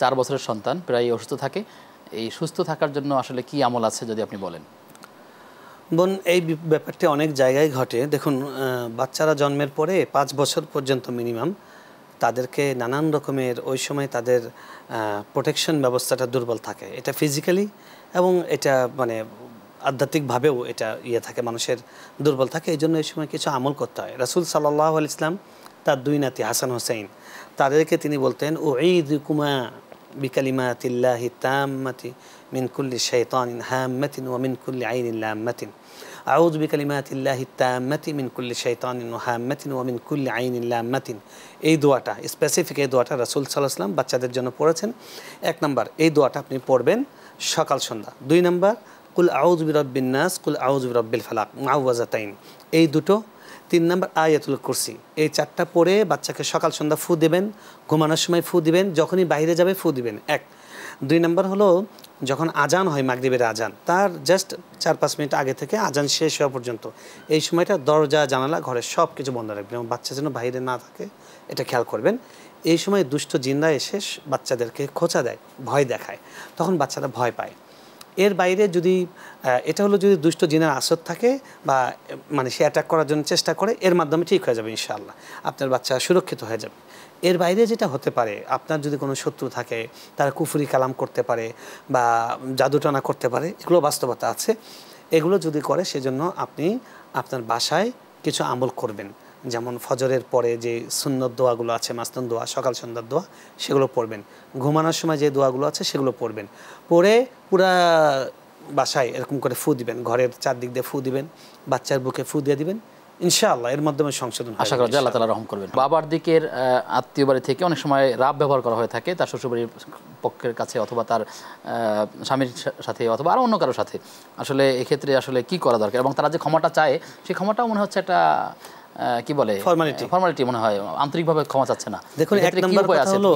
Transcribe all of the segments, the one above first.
চার বছরের সন্তান প্রায় অসুস্থ থাকে এই সুস্থ থাকার জন্য আসলে কি আমল আছে যদি আপনি বলেন বোন এই ব্যাপারটি অনেক জায়গায় ঘটে দেখুন বাচ্চারা জন্মের পরে পাঁচ বছর পর্যন্ত মিনিমাম তাদেরকে নানান রকমের ওই সময় তাদের প্রোটেকশন ব্যবস্থাটা দুর্বল থাকে এটা ফিজিক্যালি এবং এটা মানে আধ্যাত্মিকভাবেও এটা ইয়ে থাকে মানুষের দুর্বল থাকে এই জন্য এই সময় কিছু আমল করতে হয় রাসুল সাল্লাহ আল ইসলাম তার দুই নাতি হাসান হোসেন তাদেরকে তিনি বলতেন ও ঈদ কুমা بكلمات الله التامة من كل شيطان هامة ومن كل عين لامة أعوذ بكلمات الله التامة من كل شيطان هامة ومن كل عين لامة এই দোয়াটা স্পেসিফিক এই দোয়াটা রাসুল সাল্লাহাম বাচ্চাদের জন্য পড়েছেন এক নম্বর এই দোয়াটা আপনি পড়বেন সকাল সন্ধ্যা দুই নম্বর কুল আউজ বিরব্বিন নাস কুল আউজ বিরব্বিল ফালাক মাউওয়াজাতাইন এই দুটো তিন নম্বর আয়াতুল কুরসি এই চারটা পরে বাচ্চাকে সকাল সন্ধ্যা ফু দেবেন ঘুমানোর সময় ফু দিবেন যখনই বাইরে যাবে ফু দিবেন এক দুই নম্বর হলো যখন আজান হয় মাগরীবের আজান তার জাস্ট চার পাঁচ মিনিট আগে থেকে আজান শেষ হওয়া পর্যন্ত এই সময়টা দরজা জানালা ঘরে সব কিছু বন্ধ রাখবেন এবং বাচ্চা যেন বাইরে না থাকে এটা খেয়াল করবেন এই সময় দুষ্ট জিন্দা এসে বাচ্চাদেরকে খোঁচা দেয় ভয় দেখায় তখন বাচ্চারা ভয় পায় এর বাইরে যদি এটা হলো যদি দুষ্ট জিনের আসর থাকে বা মানে সে অ্যাটাক করার জন্য চেষ্টা করে এর মাধ্যমে ঠিক হয়ে যাবে ইনশাল্লাহ আপনার বাচ্চা সুরক্ষিত হয়ে যাবে এর বাইরে যেটা হতে পারে আপনার যদি কোনো শত্রু থাকে তারা কুফুরি কালাম করতে পারে বা জাদুটানা করতে পারে এগুলো বাস্তবতা আছে এগুলো যদি করে সেজন্য আপনি আপনার বাসায় কিছু আমল করবেন যেমন ফজরের পরে যে সুন্নত দোয়াগুলো আছে মাস্তন দোয়া সকাল সন্ধ্যার দোয়া সেগুলো পড়বেন ঘুমানোর সময় যে দোয়াগুলো আছে সেগুলো পড়বেন পড়ে পুরা বাসায় এরকম করে ফু দিবেন ঘরের চারদিক দিয়ে ফু দিবেন বাচ্চার বুকে ফু দিয়ে দিবেন ইনশাআল্লাহ এর মাধ্যমে সংশোধন আশা করা যায় আল্লাহ তালা রহম করবেন বাবার দিকের আত্মীয় বাড়ি থেকে অনেক সময় রাব ব্যবহার করা হয়ে থাকে তার শ্বশুরবাড়ির পক্ষের কাছে অথবা তার স্বামীর সাথে অথবা আরও অন্য কারোর সাথে আসলে এক্ষেত্রে আসলে কি করা দরকার এবং তারা যে ক্ষমাটা চায় সেই ক্ষমাটাও মনে হচ্ছে একটা কি বলে ফর্মালিটি ফর্মালিটি মনে হয় আন্তরিকভাবে ক্ষমা চাচ্ছে না দেখুন এক নম্বর কথা হলো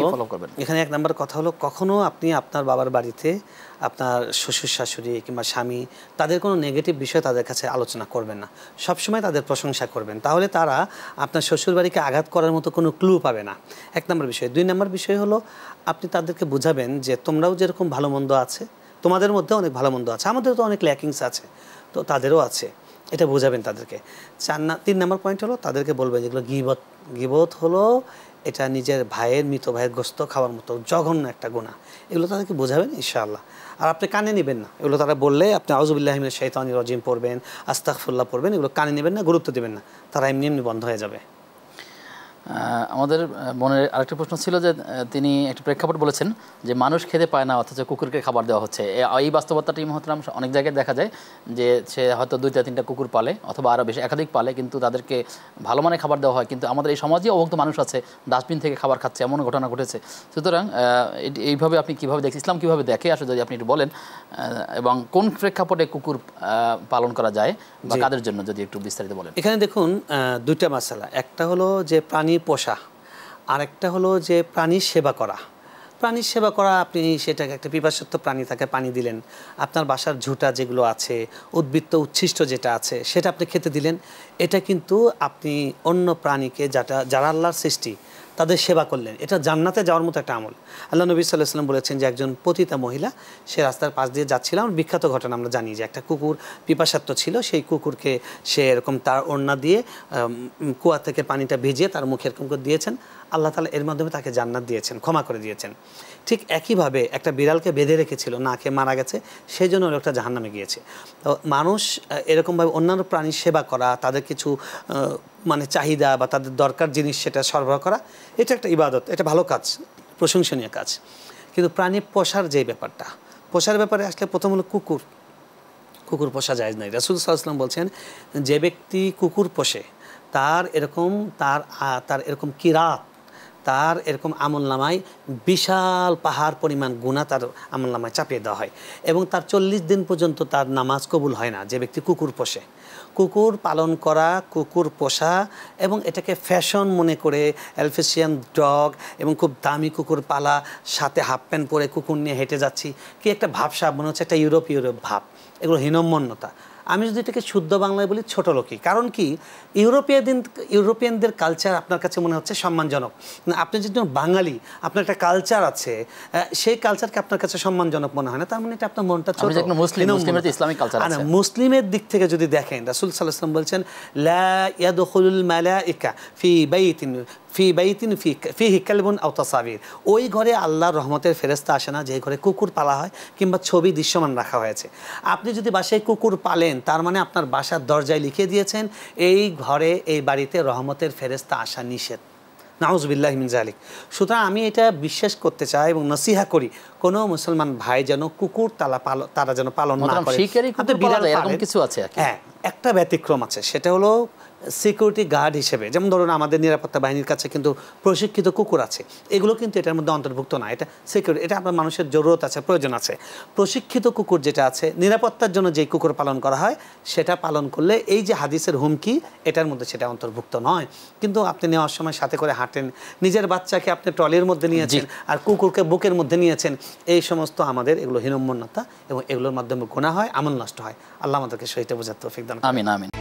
এখানে এক নম্বর কথা হলো কখনো আপনি আপনার বাবার বাড়িতে আপনার শ্বশুর শাশুড়ি কিংবা স্বামী তাদের কোনো নেগেটিভ বিষয় তাদের কাছে আলোচনা করবেন না সবসময় তাদের প্রশংসা করবেন তাহলে তারা আপনার শ্বশুর বাড়িকে আঘাত করার মতো কোনো ক্লু পাবে না এক নম্বর বিষয় দুই নম্বর বিষয় হলো আপনি তাদেরকে বুঝাবেন যে তোমরাও যেরকম ভালো মন্দ আছে তোমাদের মধ্যে অনেক ভালো মন্দ আছে আমাদের তো অনেক ল্যাকিংস আছে তো তাদেরও আছে এটা বোঝাবেন তাদেরকে চার না তিন নম্বর পয়েন্ট হলো তাদেরকে বলবেন যেগুলো গিবত গিবত হলো এটা নিজের ভাইয়ের মৃত ভাইয়ের গোস্ত খাওয়ার মতো জঘন্য একটা গুণা এগুলো তাদেরকে বোঝাবেন ইনশাআল্লাহ আর আপনি কানে নেবেন না এগুলো তারা বললে আপনি আউজুবিল্লাহমিন শৈতানি রজিম পড়বেন আস্তাকফুল্লাহ পড়বেন এগুলো কানে নেবেন না গুরুত্ব দেবেন না তারা এমনি এমনি বন্ধ হয়ে যাবে আমাদের মনে আরেকটি প্রশ্ন ছিল যে তিনি একটি প্রেক্ষাপট বলেছেন যে মানুষ খেতে পায় না অথচ কুকুরকে খাবার দেওয়া হচ্ছে এই বাস্তবতাটি মহতরাম অনেক জায়গায় দেখা যায় যে সে হয়তো দুইটা তিনটা কুকুর পালে অথবা আরও বেশি একাধিক পালে কিন্তু তাদেরকে ভালো মানে খাবার দেওয়া হয় কিন্তু আমাদের এই সমাজে অভুক্ত মানুষ আছে ডাস্টবিন থেকে খাবার খাচ্ছে এমন ঘটনা ঘটেছে সুতরাং এইভাবে আপনি কীভাবে দেখছেন ইসলাম কীভাবে দেখে আসলে যদি আপনি একটু বলেন এবং কোন প্রেক্ষাপটে কুকুর পালন করা যায় বা কাদের জন্য যদি একটু বিস্তারিত বলেন এখানে দেখুন দুইটা মশালা একটা হলো যে প্রাণী পোষা আরেকটা হলো যে প্রাণীর সেবা করা প্রাণীর সেবা করা আপনি সেটাকে একটা পিপাসত্ব প্রাণী তাকে পানি দিলেন আপনার বাসার ঝুটা যেগুলো আছে উদ্বৃত্ত উচ্ছিষ্ট যেটা আছে সেটা আপনি খেতে দিলেন এটা কিন্তু আপনি অন্য প্রাণীকে যাটা যারা আল্লাহর সৃষ্টি তাদের সেবা করলেন এটা জান্নাতে যাওয়ার মতো একটা আমল আল্লাহ নবী সাল্লাহ সাল্লাম বলেছেন যে একজন পতিতা মহিলা সে রাস্তার পাশ দিয়ে যাচ্ছিলাম বিখ্যাত ঘটনা আমরা জানি যে একটা কুকুর পিপাসাত্ব ছিল সেই কুকুরকে সে এরকম তার ওড়না দিয়ে কুয়া থেকে পানিটা ভিজিয়ে তার মুখে এরকম করে দিয়েছেন আল্লাহ তালা এর মাধ্যমে তাকে জান্নাত দিয়েছেন ক্ষমা করে দিয়েছেন ঠিক একইভাবে একটা বিড়ালকে বেঁধে রেখেছিল না খেয়ে মারা গেছে সেই জন্য লোকটা জাহান্নামে গিয়েছে তো মানুষ এরকমভাবে অন্যান্য প্রাণীর সেবা করা তাদের কিছু মানে চাহিদা বা তাদের দরকার জিনিস সেটা সরবরাহ করা এটা একটা ইবাদত এটা ভালো কাজ প্রশংসনীয় কাজ কিন্তু প্রাণী পোষার যে ব্যাপারটা পোষার ব্যাপারে আসলে প্রথম হলো কুকুর কুকুর পোষা যায় নাই রাসুল সাল্লাম বলছেন যে ব্যক্তি কুকুর পোষে তার এরকম তার তার এরকম কিরাত তার এরকম আমল নামায় বিশাল পাহাড় পরিমাণ গুণা তার আমল নামায় চাপিয়ে দেওয়া হয় এবং তার চল্লিশ দিন পর্যন্ত তার নামাজ কবুল হয় না যে ব্যক্তি কুকুর পোষে কুকুর পালন করা কুকুর পোষা এবং এটাকে ফ্যাশন মনে করে অ্যালফেসিয়ান ডগ এবং খুব দামি কুকুর পালা সাথে হাফ প্যান্ট পরে কুকুর নিয়ে হেঁটে যাচ্ছি কি একটা ভাবসা মনে হচ্ছে একটা ইউরোপ ইউরোপ ভাব এগুলো হীনম্মন্যতা আমি যদি এটাকে শুদ্ধ বাংলায় বলি ছোট লোকই কারণ কি ইউরোপিয়ান ইউরোপিয়ানদের কালচার আপনার কাছে মনে হচ্ছে সম্মানজনক আপনি যদি বাঙালি আপনার একটা কালচার আছে সেই কালচারকে আপনার কাছে সম্মানজনক মনে হয় না তার মানে এটা আপনার মনটা ইসলামিক কালচার মুসলিমের দিক থেকে যদি দেখেন রাসুল সাল্লাহ বলছেন লা ফি বাইতিন ফি বাইতিন ফি ফি হিকালবন আও তসাবির ওই ঘরে আল্লাহর রহমতের ফেরস্তা আসে না যে ঘরে কুকুর পালা হয় কিংবা ছবি দৃশ্যমান রাখা হয়েছে আপনি যদি বাসায় কুকুর পালেন তার মানে আপনার বাসার দরজায় লিখে দিয়েছেন এই ঘরে এই বাড়িতে রহমতের ফেরস্তা আসা নিষেধ নাউজবিল্লাহ মিনজালিক সুতরাং আমি এটা বিশ্বাস করতে চাই এবং নসিহা করি কোনো মুসলমান ভাই যেন কুকুর তালা তারা যেন পালন না করে এরকম কিছু আছে হ্যাঁ একটা ব্যতিক্রম আছে সেটা হলো সিকিউরিটি গার্ড হিসেবে যেমন ধরুন আমাদের নিরাপত্তা বাহিনীর কাছে কিন্তু প্রশিক্ষিত কুকুর আছে এগুলো কিন্তু এটার মধ্যে অন্তর্ভুক্ত না এটা সিকিউরিটি এটা আপনার মানুষের জরুরত আছে প্রয়োজন আছে প্রশিক্ষিত কুকুর যেটা আছে নিরাপত্তার জন্য যে কুকুর পালন করা হয় সেটা পালন করলে এই যে হাদিসের হুমকি এটার মধ্যে সেটা অন্তর্ভুক্ত নয় কিন্তু আপনি নেওয়ার সময় সাথে করে হাঁটেন নিজের বাচ্চাকে আপনি ট্রলির মধ্যে নিয়েছেন আর কুকুরকে বুকের মধ্যে নিয়েছেন এই সমস্ত আমাদের এগুলো হিনম্মন্যতা এবং এগুলোর মাধ্যমে গোনা হয় আমল নষ্ট হয় আল্লাহ আমাদেরকে সেইটা বোঝার তৌফিক দান আমিন আমিন